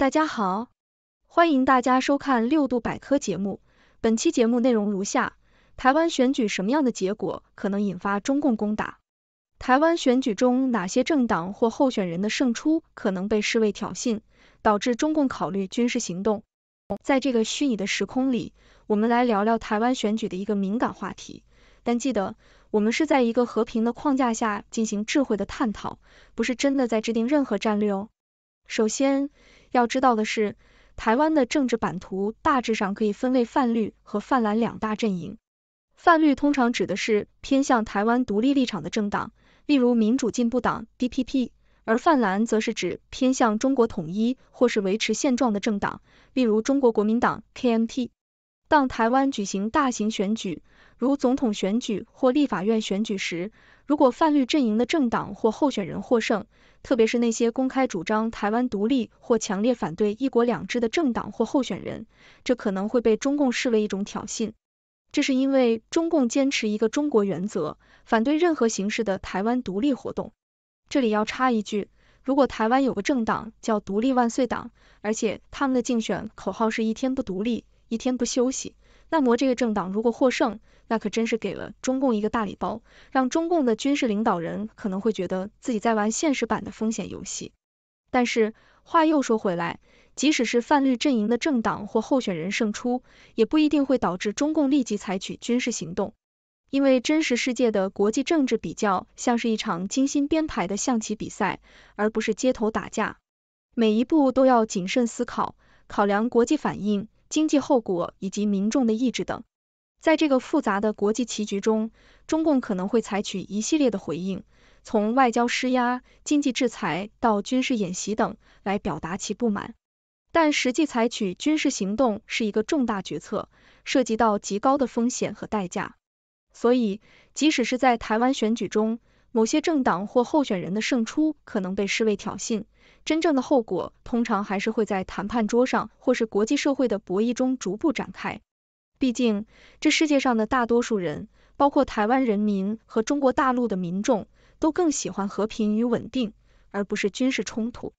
大家好，欢迎大家收看六度百科节目。本期节目内容如下：台湾选举什么样的结果可能引发中共攻打？台湾选举中哪些政党或候选人的胜出可能被视为挑衅，导致中共考虑军事行动？在这个虚拟的时空里，我们来聊聊台湾选举的一个敏感话题。但记得，我们是在一个和平的框架下进行智慧的探讨，不是真的在制定任何战略哦。首先要知道的是，台湾的政治版图大致上可以分为泛绿和泛蓝两大阵营。泛绿通常指的是偏向台湾独立立场的政党，例如民主进步党 （DPP）；而泛蓝则是指偏向中国统一或是维持现状的政党，例如中国国民党 （KMT）。当台湾举行大型选举，如总统选举或立法院选举时，如果泛绿阵营的政党或候选人获胜，特别是那些公开主张台湾独立或强烈反对“一国两制”的政党或候选人，这可能会被中共视为一种挑衅。这是因为中共坚持一个中国原则，反对任何形式的台湾独立活动。这里要插一句，如果台湾有个政党叫“独立万岁党”，而且他们的竞选口号是“一天不独立，一天不休息”。那么这个政党如果获胜，那可真是给了中共一个大礼包，让中共的军事领导人可能会觉得自己在玩现实版的风险游戏。但是话又说回来，即使是泛绿阵营的政党或候选人胜出，也不一定会导致中共立即采取军事行动，因为真实世界的国际政治比较像是一场精心编排的象棋比赛，而不是街头打架，每一步都要谨慎思考，考量国际反应。经济后果以及民众的意志等，在这个复杂的国际棋局中，中共可能会采取一系列的回应，从外交施压、经济制裁到军事演习等，来表达其不满。但实际采取军事行动是一个重大决策，涉及到极高的风险和代价。所以，即使是在台湾选举中，某些政党或候选人的胜出可能被视为挑衅，真正的后果通常还是会在谈判桌上或是国际社会的博弈中逐步展开。毕竟，这世界上的大多数人，包括台湾人民和中国大陆的民众，都更喜欢和平与稳定，而不是军事冲突。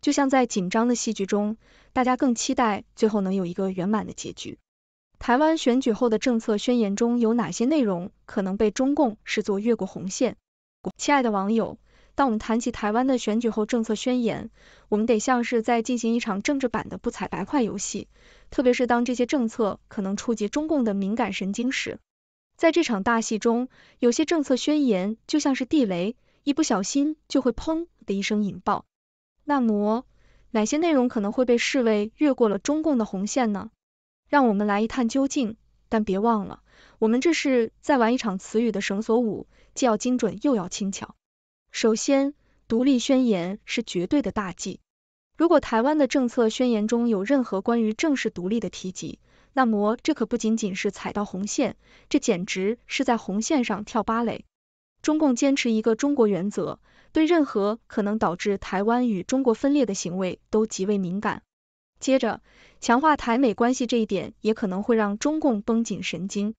就像在紧张的戏剧中，大家更期待最后能有一个圆满的结局。台湾选举后的政策宣言中有哪些内容可能被中共视作越过红线？亲爱的网友，当我们谈起台湾的选举后政策宣言，我们得像是在进行一场政治版的不踩白块游戏。特别是当这些政策可能触及中共的敏感神经时，在这场大戏中，有些政策宣言就像是地雷，一不小心就会砰的一声引爆。那么，哪些内容可能会被视为越过了中共的红线呢？让我们来一探究竟。但别忘了，我们这是在玩一场词语的绳索舞，既要精准又要轻巧。首先，独立宣言是绝对的大忌。如果台湾的政策宣言中有任何关于正式独立的提及，那么这可不仅仅是踩到红线，这简直是在红线上跳芭蕾。中共坚持一个中国原则，对任何可能导致台湾与中国分裂的行为都极为敏感。接着，强化台美关系这一点也可能会让中共绷紧神经。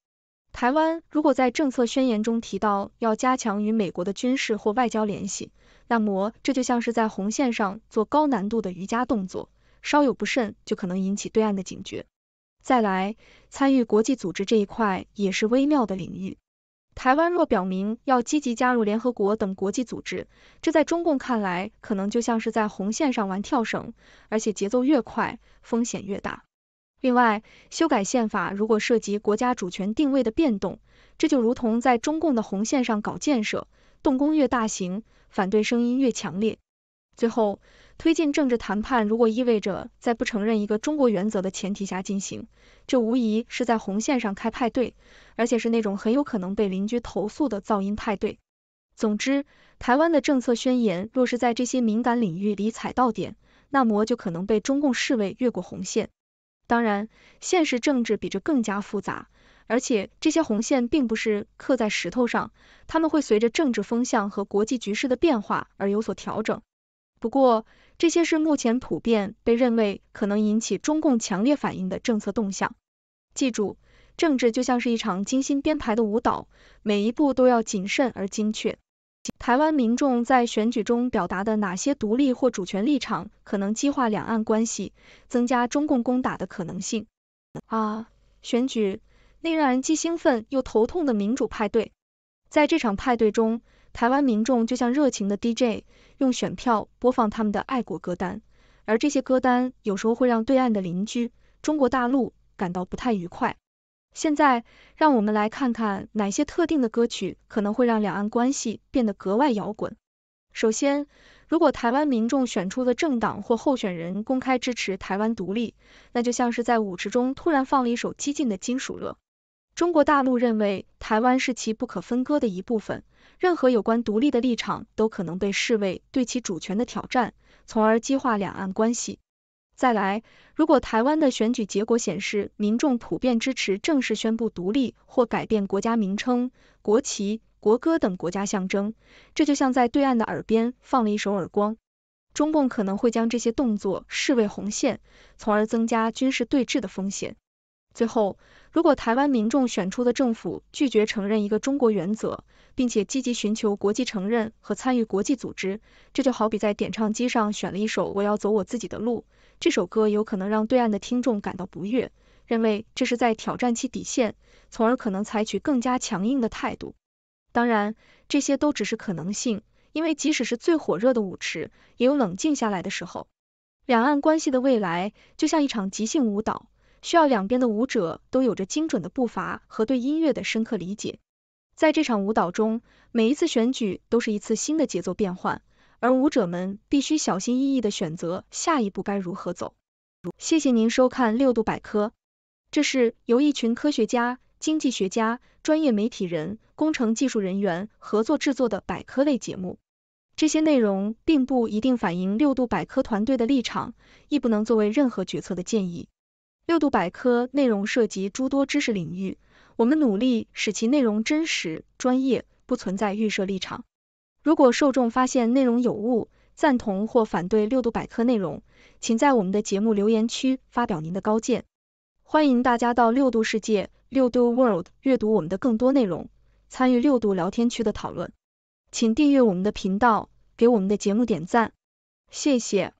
台湾如果在政策宣言中提到要加强与美国的军事或外交联系，那么这就像是在红线上做高难度的瑜伽动作，稍有不慎就可能引起对岸的警觉。再来，参与国际组织这一块也是微妙的领域。台湾若表明要积极加入联合国等国际组织，这在中共看来可能就像是在红线上玩跳绳，而且节奏越快，风险越大。另外，修改宪法如果涉及国家主权定位的变动，这就如同在中共的红线上搞建设，动工越大型，反对声音越强烈。最后，推进政治谈判如果意味着在不承认一个中国原则的前提下进行，这无疑是在红线上开派对，而且是那种很有可能被邻居投诉的噪音派对。总之，台湾的政策宣言若是在这些敏感领域里踩到点，那么就可能被中共侍卫越过红线。当然，现实政治比这更加复杂，而且这些红线并不是刻在石头上，他们会随着政治风向和国际局势的变化而有所调整。不过，这些是目前普遍被认为可能引起中共强烈反应的政策动向。记住，政治就像是一场精心编排的舞蹈，每一步都要谨慎而精确。台湾民众在选举中表达的哪些独立或主权立场，可能激化两岸关系，增加中共攻打的可能性？啊，选举那让人既兴奋又头痛的民主派对，在这场派对中。台湾民众就像热情的 DJ，用选票播放他们的爱国歌单，而这些歌单有时候会让对岸的邻居中国大陆感到不太愉快。现在，让我们来看看哪些特定的歌曲可能会让两岸关系变得格外摇滚。首先，如果台湾民众选出的政党或候选人公开支持台湾独立，那就像是在舞池中突然放了一首激进的金属乐。中国大陆认为台湾是其不可分割的一部分，任何有关独立的立场都可能被视为对其主权的挑战，从而激化两岸关系。再来，如果台湾的选举结果显示民众普遍支持正式宣布独立或改变国家名称、国旗、国歌等国家象征，这就像在对岸的耳边放了一首耳光。中共可能会将这些动作视为红线，从而增加军事对峙的风险。最后，如果台湾民众选出的政府拒绝承认一个中国原则，并且积极寻求国际承认和参与国际组织，这就好比在点唱机上选了一首我要走我自己的路。这首歌有可能让对岸的听众感到不悦，认为这是在挑战其底线，从而可能采取更加强硬的态度。当然，这些都只是可能性，因为即使是最火热的舞池，也有冷静下来的时候。两岸关系的未来就像一场即兴舞蹈。需要两边的舞者都有着精准的步伐和对音乐的深刻理解。在这场舞蹈中，每一次选举都是一次新的节奏变换，而舞者们必须小心翼翼地选择下一步该如何走。谢谢您收看六度百科，这是由一群科学家、经济学家、专业媒体人、工程技术人员合作制作的百科类节目。这些内容并不一定反映六度百科团队的立场，亦不能作为任何决策的建议。六度百科内容涉及诸多知识领域，我们努力使其内容真实、专业，不存在预设立场。如果受众发现内容有误、赞同或反对六度百科内容，请在我们的节目留言区发表您的高见。欢迎大家到六度世界（六度 World） 阅读我们的更多内容，参与六度聊天区的讨论。请订阅我们的频道，给我们的节目点赞，谢谢。